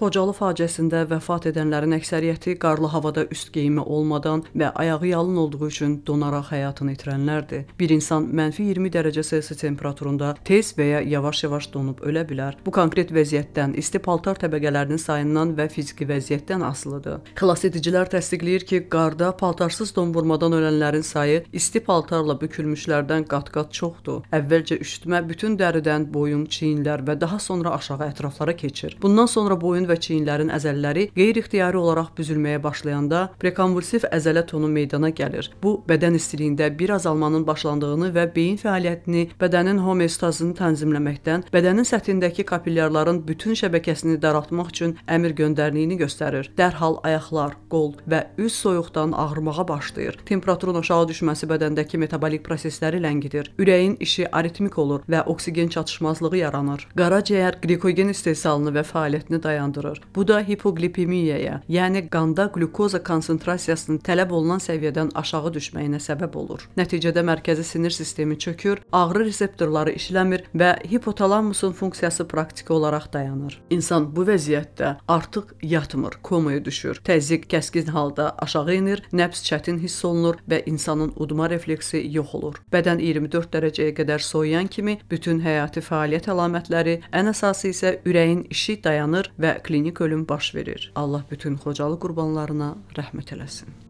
Xocalı faciəsində vəfat edənlərin əksəriyyəti qarlı havada üst geyimi olmadan və ayağı yalın olduğu üçün donaraq həyatını itirənlərdir. Bir insan -20 dərəcə Selsi temperaturunda tez və ya yavaş-yavaş donub ölə bilər. Bu konkret vəziyyətdən, isti paltar təbəqələrinin sayından və fiziki vəziyyətdən asılıdır. Xilas edicilər təsdiqləyir ki, qarda paltarsız donvurmadan ölənlərin sayı isti paltarla bükülmüşlərdən qat-qat çoxdur. Əvvəlcə üşütmə bütün dəridən boyun, çiyinlər və daha sonra aşağı ətraflara keçir. Bundan sonra boyun və çiyinlərin əzələləri qeyri-ixtiyari olaraq büzülməyə başlayanda prekonvulsiv əzələ tonu meydana gəlir. Bu bədən istiliyində bir azalmanın başlandığını və beyin fəaliyyətini, bədənin homeostazını tənzimləməkdən, bədənin səthindəki kapillyarların bütün şəbəkəsini daraltmaq üçün əmr göndərdiyini göstərir. Dərhal ayaqlar, qol və üz soyuqdan ağrımağa başlayır. Temperaturun aşağı düşməsi bədəndəki metabolik prosesləri ləngidir. Ürəyin işi aritmik olur və oksigen çatışmazlığı yaranır. Qaraciyər glikogen istehsalını və fəaliyyətini dayandır qazandırır. Bu da hipoqlipemiyaya, yəni qanda glukoza konsentrasiyasının tələb olunan səviyyədən aşağı düşməyinə səbəb olur. Nəticədə mərkəzi sinir sistemi çökür, ağrı reseptorları işləmir və hipotalamusun funksiyası praktiki olaraq dayanır. İnsan bu vəziyyətdə artıq yatmır, komaya düşür. Təzyiq kəskin halda aşağı enir, nəbs çətin hiss olunur və insanın udma refleksi yox olur. Bədən 24 dərəcəyə qədər soyuyan kimi bütün həyati fəaliyyət əlamətləri, ən əsası isə ürəyin işi dayanır və klinik ölüm baş verir. Allah bütün Xocalı qurbanlarına rəhmət eləsin.